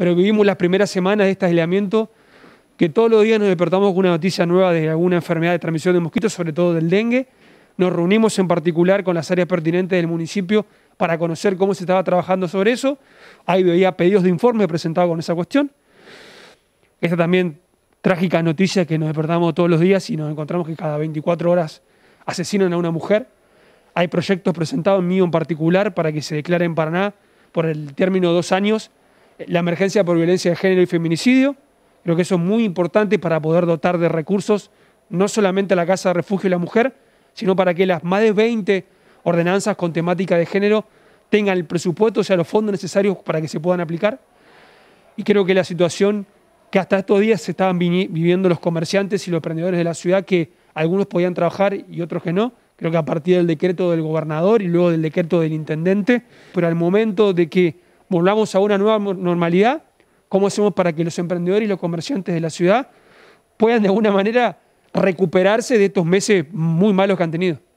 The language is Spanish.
pero vivimos las primeras semanas de este aislamiento, que todos los días nos despertamos con una noticia nueva de alguna enfermedad de transmisión de mosquitos, sobre todo del dengue. Nos reunimos en particular con las áreas pertinentes del municipio para conocer cómo se estaba trabajando sobre eso. Ahí veía pedidos de informe presentados con esa cuestión. Esta también trágica noticia que nos despertamos todos los días y nos encontramos que cada 24 horas asesinan a una mujer. Hay proyectos presentados, mío en particular, para que se declare en Paraná por el término de dos años la emergencia por violencia de género y feminicidio. Creo que eso es muy importante para poder dotar de recursos no solamente a la Casa de Refugio y la Mujer, sino para que las más de 20 ordenanzas con temática de género tengan el presupuesto, o sea, los fondos necesarios para que se puedan aplicar. Y creo que la situación que hasta estos días se estaban viviendo los comerciantes y los emprendedores de la ciudad, que algunos podían trabajar y otros que no, creo que a partir del decreto del gobernador y luego del decreto del intendente, pero al momento de que volvamos a una nueva normalidad, cómo hacemos para que los emprendedores y los comerciantes de la ciudad puedan de alguna manera recuperarse de estos meses muy malos que han tenido.